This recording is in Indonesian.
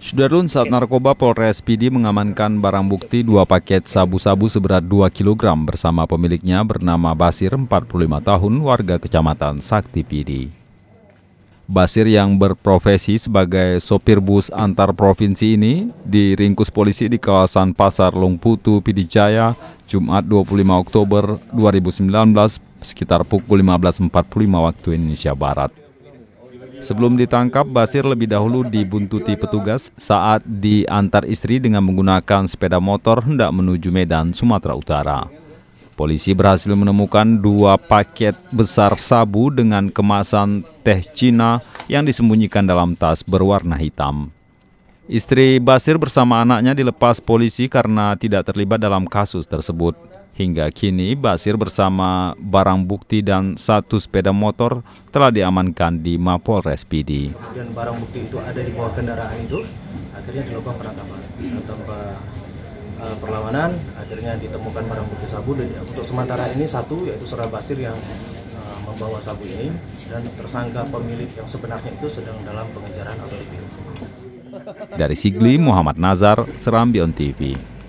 Sudarlun saat narkoba Polres PD mengamankan barang bukti dua paket sabu-sabu seberat 2 kg bersama pemiliknya bernama Basir 45 tahun warga kecamatan Sakti PD. Basir yang berprofesi sebagai sopir bus antar provinsi ini diringkus polisi di kawasan Pasar Lungputu PD Jaya Jumat 25 Oktober 2019 sekitar pukul 15.45 waktu Indonesia Barat. Sebelum ditangkap, Basir lebih dahulu dibuntuti petugas saat diantar istri dengan menggunakan sepeda motor hendak menuju Medan, Sumatera Utara. Polisi berhasil menemukan dua paket besar sabu dengan kemasan teh Cina yang disembunyikan dalam tas berwarna hitam. Istri Basir bersama anaknya dilepas polisi karena tidak terlibat dalam kasus tersebut. Hingga kini Basir bersama barang bukti dan satu sepeda motor telah diamankan di Mapolres PD. Dan barang bukti itu ada di bawah kendaraan itu, akhirnya dilakukan penangkapan tanpa uh, perlawanan, akhirnya ditemukan barang bukti sabu. Dan untuk sementara ini satu yaitu Surah Basir yang uh, membawa sabu ini dan tersangka pemilik yang sebenarnya itu sedang dalam pengejaran atau lebih. Dari Sigli Muhammad Nazar, Serambion TV.